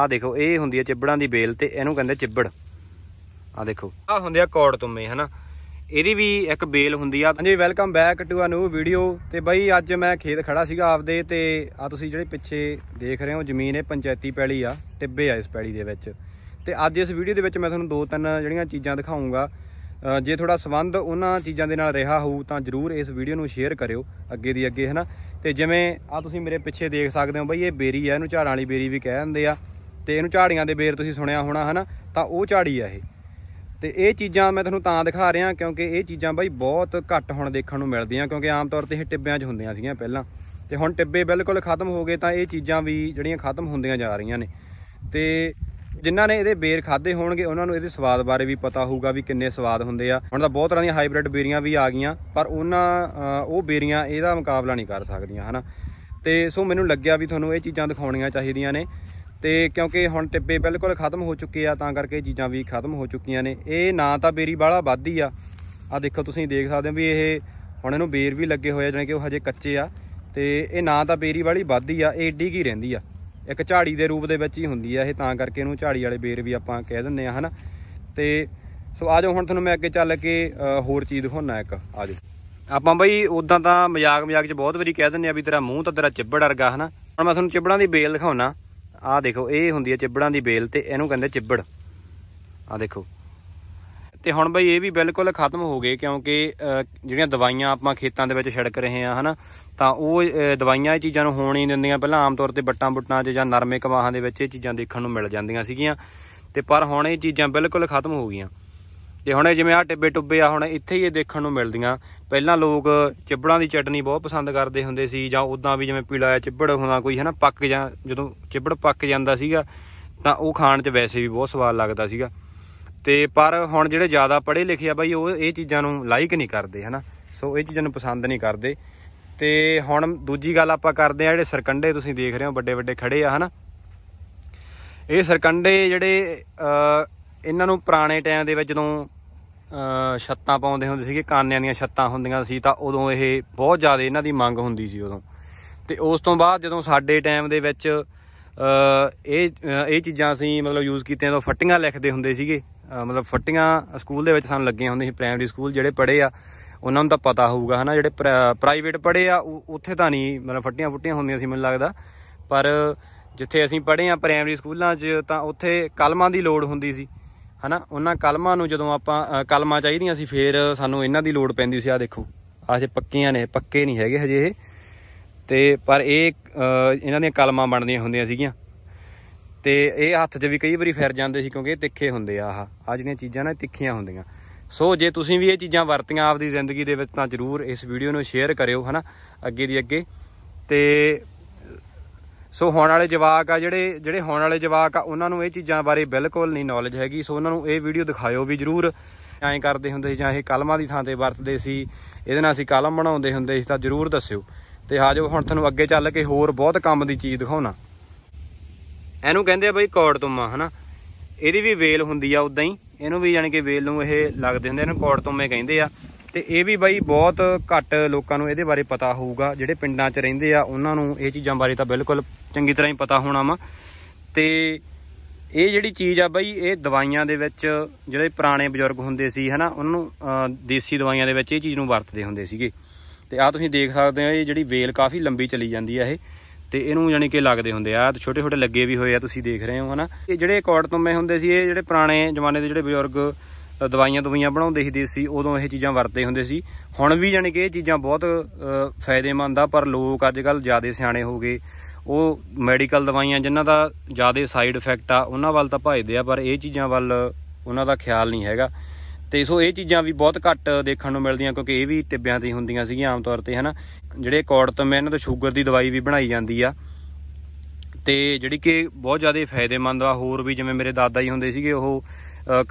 ਆਹ ਦੇਖੋ ਇਹ ਹੁੰਦੀ ਹੈ ਚਿੱਬੜਾਂ ਦੀ ਬੇਲ ਤੇ ਇਹਨੂੰ ਕਹਿੰਦੇ ਚਿੱਬੜ ਆਹ ਦੇਖੋ ਆਹ ਹੁੰਦੇ ਆ ਕੌੜ ਤੁੰਮੇ ਹਨਾ ਇਹਦੀ ਵੀ ਇੱਕ ਬੇਲ ਹੁੰਦੀ ਆ ਹਾਂਜੀ welcome back to a new video ਤੇ ਬਈ ਅੱਜ ਮੈਂ ਖੇਤ ਖੜਾ ਸੀਗਾ ਆਪਦੇ ਤੇ ਆ ਤੁਸੀਂ ਜਿਹੜੇ ਪਿੱਛੇ ਦੇਖ ਰਹੇ ਹੋ ਜ਼ਮੀਨ ਇਹ ਪੰਚਾਇਤੀ ਪੈਲੀ ਆ ਟਿੱਬੇ ਆ ਇਸ ਪੈਲੀ ਦੇ ਵਿੱਚ ਤੇ ਅੱਜ ਇਸ ਵੀਡੀਓ ਦੇ ਵਿੱਚ ਮੈਂ ਤੁਹਾਨੂੰ ਦੋ ਤਿੰਨ ਜਿਹੜੀਆਂ ਚੀਜ਼ਾਂ ਦਿਖਾਉਂਗਾ ਜੇ ਤੁਹਾਡਾ ਸਬੰਧ ਉਹਨਾਂ ਚੀਜ਼ਾਂ ਦੇ ਨਾਲ ਰਿਹਾ ਹੋਊ ਤਾਂ ਜਰੂਰ ਇਸ ਵੀਡੀਓ ਨੂੰ ਸ਼ੇਅਰ ਕਰਿਓ ਅੱਗੇ ਦੀ ਅੱਗੇ ਹਨਾ ਤੇ ਜਿਵੇਂ ਆ ਤੁਸੀਂ ਮੇਰੇ ਪਿੱਛੇ ਦੇਖ ਸਕਦੇ ਹੋ ਬਈ ਇਹ ਬੇਰੀ ਆ ਇਹਨੂੰ ਝਾੜਾਂ ਵਾਲੀ ਬੇਰੀ ਵੀ ਕਹਿ ਦਿੰਦੇ ਆ ਤੇ ਇਹਨੂੰ ਝਾੜੀਆਂ ਦੇ ਬੇਰ ਤੁਸੀਂ ਸੁਣਿਆ ਹੋਣਾ ਹਨਾ ਤਾਂ ਉਹ ਝਾੜੀ ਆ ਇਹ ਤੇ ਇਹ ਚੀਜ਼ਾਂ ਮੈਂ ਤੁਹਾਨੂੰ ਤਾਂ ਦਿਖਾ ਰਿਹਾ ਕਿਉਂਕਿ ਇਹ ਚੀਜ਼ਾਂ ਬਾਈ ਬਹੁਤ ਘੱਟ ਹੁਣ ਦੇਖਣ ਨੂੰ ਮਿਲਦੀਆਂ ਕਿਉਂਕਿ ਆਮ ਤੌਰ ਤੇ ਇਹ ਟਿੱਬਿਆਂ 'ਚ ਹੁੰਦੀਆਂ ਸੀਗੀਆਂ ਪਹਿਲਾਂ ਤੇ ਹੁਣ ਟਿੱਬੇ ਬਿਲਕੁਲ ਖਤਮ ਹੋ ਗਏ ਤਾਂ ਇਹ ਚੀਜ਼ਾਂ ਵੀ ਜਿਹੜੀਆਂ ਖਤਮ ਹੁੰਦੀਆਂ ਜਾ ਰਹੀਆਂ ਨੇ ਤੇ ਜਿਨ੍ਹਾਂ ਨੇ ਇਹਦੇ ਬੇਰ ਖਾਦੇ ਹੋਣਗੇ ਉਹਨਾਂ ਨੂੰ ਇਹਦੇ ਸਵਾਦ ਬਾਰੇ ਵੀ ਪਤਾ ਹੋਊਗਾ ਵੀ ਕਿੰਨੇ ਸਵਾਦ ਹੁੰਦੇ ਆ ਹੁਣ ਤਾਂ ਬਹੁਤ ਤਰ੍ਹਾਂ ਦੀਆਂ ਹਾਈਬ੍ਰਿਡ ਬੇਰੀਆਂ ਵੀ ਆ ਗਈਆਂ ਪਰ ਉਹਨਾਂ ਉਹ ਬੇਰੀਆਂ ਇਹਦਾ ਮੁਕਾਬਲਾ ਨਹੀਂ ਕਰ ਸਕਦੀਆਂ ਹਨਾ ਤੇ ਸੋ ਮੈਨੂੰ ਲੱਗਿਆ ਵੀ ਤੁਹਾਨੂੰ ਇਹ ਚੀਜ਼ਾਂ ਦਿਖਾਉਣੀਆਂ ਚਾਹੀਦੀਆਂ ਨੇ ਤੇ ਕਿਉਂਕਿ ਹੁਣ ਟਿੱਬੇ ਬਿਲਕੁਲ ਖਤਮ ਹੋ ਚੁੱਕੇ ਆ ਤਾਂ ਕਰਕੇ ਚੀਜ਼ਾਂ ਵੀ ਖਤਮ ਹੋ ਚੁੱਕੀਆਂ ਨੇ ਇਹ ਨਾ ਤਾਂ ਬੇਰੀ ਬਾਲਾ ਵੱਧੀ ਆ ਆ ਦੇਖੋ ਤੁਸੀਂ ਦੇਖ ਸਕਦੇ ਹੋ ਵੀ ਇਹ ਹੁਣ ਇਹਨੂੰ ਬੇਰ ਵੀ ਲੱਗੇ ਹੋਏ ਆ ਕਿ ਉਹ ਹਜੇ ਕੱਚੇ ਆ ਤੇ ਇਹ ਨਾ ਤਾਂ ਬੇਰੀ ਵਾਲੀ ਵੱਧੀ ਆ ਇਹ ਏਡੀ ਕੀ ਰਹਿੰਦੀ ਆ ਇੱਕ ਝਾੜੀ ਦੇ ਰੂਪ ਦੇ ਵਿੱਚ ਹੀ ਹੁੰਦੀ ਆ ਇਹ ਤਾਂ ਕਰਕੇ ਇਹਨੂੰ ਝਾੜੀ ਵਾਲੇ ਬੇਰ ਵੀ ਆਪਾਂ ਕਹਿ ਦਿੰਨੇ ਆ ਹਨਾ ਤੇ ਸੋ ਆਜੋ ਹੁਣ ਤੁਹਾਨੂੰ ਮੈਂ ਅੱਗੇ ਚੱਲ ਕੇ ਹੋਰ ਚੀਜ਼ ਦਿਖਾਉਣਾ ਇੱਕ ਆਜੋ ਆਪਾਂ ਬਈ ਉਦਾਂ ਤਾਂ ਮਜ਼ਾਕ ਮਜ਼ਾਕ 'ਚ ਬਹੁਤ ਵਾਰੀ ਕਹਿ ਦਿੰਨੇ ਆ ਵੀ ਤੇਰਾ ਮੂੰਹ ਤਾਂ ਤੇਰਾ ਚਿੱਬੜ ਵਰਗਾ ਹਨਾ ਹੁਣ ਮੈਂ ਤੁਹਾਨੂੰ ਚਿੱਬੜਾਂ ਦੀ ਬੇਲ ਦਿਖਾਉਣਾ ਆਹ ਦੇਖੋ ਇਹ ਹੁੰਦੀ ਹੈ ਚਿੱਬੜਾਂ ਦੀ ਬੇਲ ਤੇ ਇਹਨੂੰ ਕਹਿੰਦੇ ਚਿੱਬੜ ਆਹ ਦੇਖੋ ਤੇ ਹੁਣ ਬਈ ਇਹ ਵੀ ਬਿਲਕੁਲ ਖਤਮ ਹੋ ਗਏ ਕਿਉਂਕਿ ਜਿਹੜੀਆਂ ਦਵਾਈਆਂ ਆਪਾਂ ਖੇਤਾਂ ਦੇ ਵਿੱਚ ਛਿੜਕ ਰਹੇ ਆ ਹਨਾ ਤਾਂ ਉਹ ਦਵਾਈਆਂ ਇਹ ਚੀਜ਼ਾਂ ਨੂੰ ਹੋਣ ਹੀ ਦਿੰਦੀਆਂ ਪਹਿਲਾਂ ਆਮ ਤੌਰ ਤੇ ਬੱਟਾਂ ਬੁੱਟਾਂ 'ਚ ਜਾਂ ਨਰਮੇ ਕਵਾਹਾਂ ਦੇ ਵਿੱਚ ਇਹ ਚੀਜ਼ਾਂ ਦੇਖਣ ਨੂੰ ਮਿਲ ਜਾਂਦੀਆਂ ਸੀਗੀਆਂ ਤੇ ਪਰ ਹੁਣ ਇਹ ਚੀਜ਼ਾਂ ਬਿਲਕੁਲ ਖਤਮ ਹੋ ਗਈਆਂ ਤੇ ਹੁਣ ਜਿਵੇਂ ਆ ਟਿੱਬੇ ਟੁੱਬੇ ਆ ਹੁਣ ਇੱਥੇ ਹੀ ਇਹ ਦੇਖਣ ਨੂੰ ਮਿਲਦੀਆਂ ਪਹਿਲਾਂ ਲੋਕ ਚਿੱਬੜਾਂ ਦੀ ਚਟਨੀ ਬਹੁਤ ਪਸੰਦ ਕਰਦੇ ਹੁੰਦੇ ਸੀ ਜਾਂ ਉਦਾਂ ਵੀ ਜਿਵੇਂ ਪੀਲਾ ਚਿੱਬੜ ਹੋਣਾ ਕੋਈ ਹਨਾ ਪੱਕ ਜਾਂ ਜਦੋਂ ਚਿੱਬੜ ਪੱਕ ਜਾਂਦਾ ਸੀਗਾ ਤਾਂ ਉਹ ਖਾਣ 'ਚ ਵੈਸੇ ਵੀ ਬਹੁਤ ਸਵਾਦ ਲੱਗਦਾ ਸੀਗਾ ਤੇ ਪਰ ਹੁਣ ਜਿਹੜੇ ਜ਼ਿਆਦਾ ਪੜ੍ਹੇ ਲਿਖੇ ਆ ਬਾਈ ਉਹ ਇਹ ਚੀਜ਼ਾਂ ਨੂੰ ਲਾਈਕ ਨਹੀਂ ਕਰਦੇ ਹਨਾ ਸੋ ਇਹ ਚੀਜ਼ਾਂ ਨੂੰ ਪਸੰਦ ਨਹੀਂ ਕਰਦੇ ਤੇ ਹੁਣ ਦੂਜੀ ਗੱਲ ਆਪਾਂ ਕਰਦੇ ਆ ਜਿਹੜੇ ਸਰਕੰਡੇ ਤੁਸੀਂ ਦੇਖ ਰਹੇ ਹੋ ਵੱਡੇ ਵੱਡੇ ਖੜੇ ਆ ਹਨਾ ਇਹ ਸਰਕੰਡੇ ਜਿਹੜੇ ਇਹਨਾਂ ਨੂੰ ਪੁਰਾਣੇ ਟਾਈਮ ਦੇ ਵਿੱਚ ਜਦੋਂ ਛੱਤਾਂ ਪਾਉਂਦੇ ਹੁੰਦੇ ਸੀਗੇ ਕਾਨਿਆਂ ਦੀਆਂ ਛੱਤਾਂ ਹੁੰਦੀਆਂ ਸੀ ਤਾਂ ਉਦੋਂ ਇਹ ਬਹੁਤ ਜ਼ਿਆਦਾ ਇਹਨਾਂ ਦੀ ਮੰਗ ਹੁੰਦੀ ਸੀ ਉਦੋਂ ਤੇ ਉਸ ਤੋਂ ਬਾਅਦ ਜਦੋਂ ਸਾਡੇ ਟਾਈਮ ਦੇ ਵਿੱਚ ਇਹ ਇਹ ਚੀਜ਼ਾਂ ਅਸੀਂ ਮਤਲਬ ਯੂਜ਼ ਕੀਤੀਆਂ ਤਾਂ ਫੱਟੀਆਂ ਲਿਖਦੇ ਹੁੰਦੇ ਸੀਗੇ ਮਤਲਬ ਫੱਟੀਆਂ ਸਕੂਲ ਦੇ ਵਿੱਚ ਸਾਨੂੰ ਲੱਗੀਆਂ ਹੁੰਦੀਆਂ ਸੀ ਪ੍ਰਾਇਮਰੀ ਸਕੂਲ ਜਿਹੜੇ ਪੜ੍ਹੇ ਆ ਉਹਨਾਂ ਨੂੰ ਤਾਂ ਪਤਾ ਹੋਊਗਾ ਹਨਾ ਜਿਹੜੇ ਪ੍ਰਾਈਵੇਟ ਪੜ੍ਹੇ ਆ ਉੱਥੇ ਤਾਂ ਨਹੀਂ ਮਤਲਬ ਫੱਟੀਆਂ ਫੁੱਟੀਆਂ ਹੁੰਦੀਆਂ ਸੀ ਮੈਨੂੰ ਲੱਗਦਾ ਪਰ ਜਿੱਥੇ ਅਸੀਂ ਪੜ੍ਹੇ ਆ ਪ੍ਰਾਇਮਰੀ ਸਕੂਲਾਂ 'ਚ ਤਾਂ ਉੱਥੇ ਕਲਮਾਂ ਦੀ ਲੋੜ ਹੁੰਦੀ ਸੀ ਹਨਾ ਉਹਨਾਂ ਕਲਮਾਂ ਨੂੰ ਜਦੋਂ ਆਪਾਂ ਕਲਮਾਂ ਚਾਹੀਦੀਆਂ ਸੀ ਫੇਰ ਸਾਨੂੰ ਇਹਨਾਂ ਦੀ ਲੋੜ ਪੈਂਦੀ ਸੀ ਆ ਦੇਖੋ ਆਹ ਜੇ ਪੱਕੀਆਂ ਨੇ ਪੱਕੇ ਨਹੀਂ ਹੈਗੇ ਹਜੇ ਇਹ ਤੇ ਪਰ ਇਹ ਇਹਨਾਂ ਦੀਆਂ ਕਲਮਾਂ ਬਣਦੀਆਂ ਹੁੰਦੀਆਂ ਸੀਗੀਆਂ ਤੇ ਇਹ ਹੱਥ 'ਚ ਵੀ ਕਈ ਵਾਰੀ ਫਿਰ ਜਾਂਦੇ ਸੀ ਕਿਉਂਕਿ ਇਹ ਤਿੱਖੇ ਹੁੰਦੇ ਆ ਆਹ ਆ ਜਿਹੜੀਆਂ ਚੀਜ਼ਾਂ ਨੇ ਤਿੱਖੀਆਂ ਹੁੰਦੀਆਂ ਸੋ ਜੇ ਤੁਸੀਂ ਵੀ ਇਹ ਚੀਜ਼ਾਂ ਵਰਤੀਆਂ ਆਪਦੀ ਜ਼ਿੰਦਗੀ ਦੇ ਵਿੱਚ ਤਾਂ ਜਰੂਰ ਇਸ ਵੀਡੀਓ ਨੂੰ ਸ਼ੇਅਰ ਕਰਿਓ ਹਨਾ ਅੱਗੇ ਦੀ ਅੱਗੇ ਤੇ ਸੋ ਹੁਣ ਵਾਲੇ ਜਵਾਕ ਆ ਜਿਹੜੇ ਜਿਹੜੇ ਹੁਣ ਵਾਲੇ ਜਵਾਕ ਆ ਉਹਨਾਂ ਨੂੰ ਇਹ ਚੀਜ਼ਾਂ ਬਾਰੇ ਬਿਲਕੁਲ ਨਹੀਂ ਨੌਲੇਜ ਹੈਗੀ ਸੋ ਉਹਨਾਂ ਨੂੰ ਇਹ ਵੀਡੀਓ ਦਿਖਾਇਓ ਵੀ ਜਰੂਰ ਐਂ ਕਰਦੇ ਹੁੰਦੇ ਸੀ ਜਾਂ ਇਹ ਕਲਮਾਂ ਦੀ ਥਾਂ ਤੇ ਵਰਤਦੇ ਸੀ ਇਹਦੇ ਨਾਲ ਅਸੀਂ ਕਲਮ ਬਣਾਉਂਦੇ ਹੁੰਦੇ ਸੀ ਤਾਂ ਜਰੂਰ ਦੱਸਿਓ ਤੇ ਆਜੋ ਹੁਣ ਤੁਹਾਨੂੰ ਅੱਗੇ ਚੱਲ ਕੇ ਹੋਰ ਬਹੁਤ ਕੰਮ ਦੀ ਚੀਜ਼ ਦਿਖਾਉਣਾ ਇਹਨੂੰ ਕਹਿੰਦੇ ਆ ਬਈ ਕੌੜ ਤੁਮਾ ਹਨਾ ਇਹਦੀ ਵੀ ਵੇਲ ਹੁੰਦੀ ਆ ਉਦਾਂ ਹੀ ਇਹਨੂੰ ਵੀ ਯਾਨੀ ਕਿ ਵੇਲ ਨੂੰ ਇਹ ਲੱਗਦੇ ਹੁੰਦੇ ਇਹਨੂੰ ਕੌੜ ਤੁਮੇ ਕਹਿੰਦੇ ਆ ਤੇ ਇਹ ਵੀ ਬਾਈ ਬਹੁਤ ਘੱਟ ਲੋਕਾਂ ਨੂੰ ਇਹਦੇ ਬਾਰੇ ਪਤਾ ਹੋਊਗਾ ਜਿਹੜੇ ਪਿੰਡਾਂ 'ਚ ਰਹਿੰਦੇ ਆ ਉਹਨਾਂ ਨੂੰ ਇਹ ਚੀਜ਼ਾਂ ਬਾਰੇ ਤਾਂ ਬਿਲਕੁਲ ਚੰਗੀ ਤਰ੍ਹਾਂ ਹੀ ਪਤਾ ਹੋਣਾ ਵਾ ਤੇ ਇਹ ਜਿਹੜੀ ਚੀਜ਼ ਆ ਬਾਈ ਇਹ ਦਵਾਈਆਂ ਦੇ ਵਿੱਚ ਜਿਹੜੇ ਪੁਰਾਣੇ ਬਜ਼ੁਰਗ ਹੁੰਦੇ ਸੀ ਹਨਾ ਉਹਨਾਂ ਨੂੰ ਦੇਸੀ ਦਵਾਈਆਂ ਦੇ ਵਿੱਚ ਇਹ ਚੀਜ਼ ਨੂੰ ਵਰਤਦੇ ਹੁੰਦੇ ਸੀਗੇ ਤੇ ਆ ਤੁਸੀਂ ਦੇਖ ਸਕਦੇ ਹੋ ਇਹ ਜਿਹੜੀ ਵੇਲ ਕਾਫੀ ਲੰਬੀ ਚਲੀ ਜਾਂਦੀ ਆ ਇਹ ਤੇ ਇਹਨੂੰ ਯਾਨੀ ਕਿ ਲੱਗਦੇ ਹੁੰਦੇ ਆ ਛੋਟੇ ਛੋਟੇ ਲੱਗੇ ਵੀ ਹੋਏ ਆ ਤੁਸੀਂ ਦੇਖ ਰਹੇ ਹੋ ਹਨਾ ਇਹ ਜਿਹੜੇ ਤੋਂ ਤੁੰਮੇ ਹੁੰਦੇ ਸੀ ਇਹ ਜਿਹੜੇ ਪੁਰਾਣੇ ਜ਼ਮਾਨੇ ਦੇ ਜਿਹੜੇ ਬਜ਼ੁਰਗ ਦਵਾਈਆਂ ਦਵਾਈਆਂ ਬਣਾਉਂਦੇ ਹੀ ਦੇ ਸੀ ਉਦੋਂ ਇਹ ਚੀਜ਼ਾਂ ਵਰਤੇ ਹੁੰਦੇ ਸੀ ਹੁਣ ਵੀ ਜਾਨੀ ਕਿ ਇਹ ਚੀਜ਼ਾਂ ਬਹੁਤ ਫਾਇਦੇਮੰਦ ਆ ਪਰ ਲੋਕ ਅੱਜ ਕੱਲ ਜ਼ਿਆਦਾ ਸਿਆਣੇ ਹੋ ਗਏ ਉਹ ਮੈਡੀਕਲ ਦਵਾਈਆਂ ਜਿਨ੍ਹਾਂ ਦਾ ਜ਼ਿਆਦਾ ਸਾਈਡ ਇਫੈਕਟ ਆ ਉਹਨਾਂ ਵੱਲ ਤਾਂ ਭਜਦੇ ਆ ਪਰ ਇਹ ਚੀਜ਼ਾਂ ਵੱਲ ਉਹਨਾਂ ਦਾ ਖਿਆਲ ਨਹੀਂ ਹੈਗਾ ਤੇ ਸੋ ਇਹ ਚੀਜ਼ਾਂ ਵੀ ਬਹੁਤ ਘੱਟ ਦੇਖਣ ਨੂੰ ਮਿਲਦੀਆਂ ਕਿਉਂਕਿ ਇਹ ਵੀ ਟਿੱਬਿਆਂ ਤੇ ਹੁੰਦੀਆਂ ਸੀਗੀਆਂ ਆਮ ਤੌਰ ਤੇ ਹਨਾ ਜਿਹੜੇ ਕੌੜਤਮ ਇਹਨਾਂ ਤੋਂ ਸ਼ੂਗਰ ਦੀ ਦਵਾਈ ਵੀ ਬਣਾਈ ਜਾਂਦੀ ਆ ਤੇ ਜਿਹੜੀ ਕਿ ਬਹੁਤ ਜ਼ਿਆਦਾ ਫਾਇਦੇਮੰਦ ਆ ਹੋਰ ਵੀ ਜਿਵੇਂ ਮੇਰੇ ਦਾਦਾ ਜੀ ਹੁੰਦੇ ਸੀਗੇ ਉਹ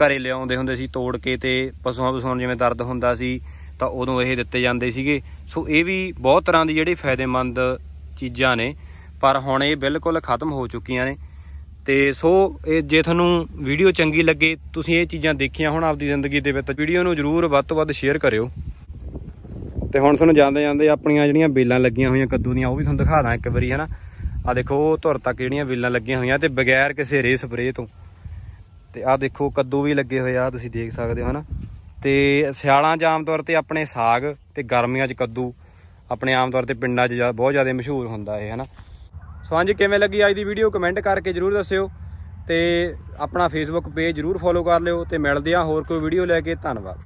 ਘਰੇ ਲਿਆਉਂਦੇ ਹੁੰਦੇ ਸੀ ਤੋੜ ਕੇ ਤੇ ਪਸ਼ੂਆਂ ਪਸ਼ੂਆਂ ਜਿਵੇਂ ਦਰਦ ਹੁੰਦਾ ਸੀ ਤਾਂ ਉਦੋਂ ਇਹ ਦਿੱਤੇ ਜਾਂਦੇ ਸੀਗੇ ਸੋ ਇਹ ਵੀ ਬਹੁਤ ਤਰ੍ਹਾਂ ਦੀ ਜਿਹੜੀ ਫਾਇਦੇਮੰਦ ਚੀਜ਼ਾਂ ਨੇ ਪਰ ਹੁਣ ਇਹ ਬਿਲਕੁਲ ਖਤਮ ਹੋ ਚੁੱਕੀਆਂ ਨੇ ਤੇ ਸੋ ਇਹ ਜੇ ਤੁਹਾਨੂੰ ਵੀਡੀਓ ਚੰਗੀ ਲੱਗੇ ਤੁਸੀਂ ਇਹ ਚੀਜ਼ਾਂ ਦੇਖੀਆਂ ਹੁਣ ਆਪਦੀ ਜ਼ਿੰਦਗੀ ਦੇ ਵਿੱਚ ਵੀਡੀਓ ਨੂੰ ਜਰੂਰ ਵੱਧ ਤੋਂ ਵੱਧ ਸ਼ੇਅਰ ਕਰਿਓ ਤੇ ਹੁਣ ਤੁਹਾਨੂੰ ਜਾਂਦੇ ਜਾਂਦੇ ਆਪਣੀਆਂ ਜਿਹੜੀਆਂ ਬੇਲਾਂ ਲੱਗੀਆਂ ਹੋਈਆਂ ਕੱਦੂ ਦੀਆਂ ਉਹ ਵੀ ਤੁਹਾਨੂੰ ਦਿਖਾ ਦਾਂ ਇੱਕ ਵਾਰੀ ਹਨਾ ਆ ਦੇਖੋ ਧੁਰ ਤੱਕ ਜਿਹੜੀਆਂ ਬੇਲਾਂ ਲੱਗੀਆਂ ਹੋਈਆਂ ਤੇ ਬਗੈਰ ਕਿਸੇ ਰੇ ਸਪਰੇਅ ਤੋਂ ਤੇ ਆਹ ਦੇਖੋ ਕੱਦੂ ਵੀ ਲੱਗੇ ਹੋਏ ਆ ਤੁਸੀਂ ਦੇਖ ਸਕਦੇ ਹੋ ਹਨਾ ਤੇ ਸਿਆਲਾਂ 'ਚ ਆਮ ਤੌਰ ਤੇ ਆਪਣੇ ਸਾਗ ਤੇ ਗਰਮੀਆਂ 'ਚ ਕੱਦੂ ਆਪਣੇ ਆਮ ਤੌਰ ਤੇ ਪਿੰਡਾਂ 'ਚ ਬਹੁਤ ਜ਼ਿਆਦਾ ਮਸ਼ਹੂਰ ਹੁੰਦਾ ਇਹ ਹਨਾ ਸੋ ਅੰਜ ਕਿਵੇਂ ਲੱਗੀ ਅੱਜ ਦੀ ਵੀਡੀਓ ਕਮੈਂਟ ਕਰਕੇ ਜਰੂਰ ਦੱਸਿਓ ਤੇ ਆਪਣਾ ਫੇਸਬੁੱਕ ਪੇਜ ਜਰੂਰ ਫੋਲੋ ਕਰ ਲਿਓ ਤੇ ਮਿਲਦੇ ਆ ਹੋਰ ਕੋਈ ਵੀਡੀਓ ਲੈ ਕੇ ਧੰਨਵਾਦ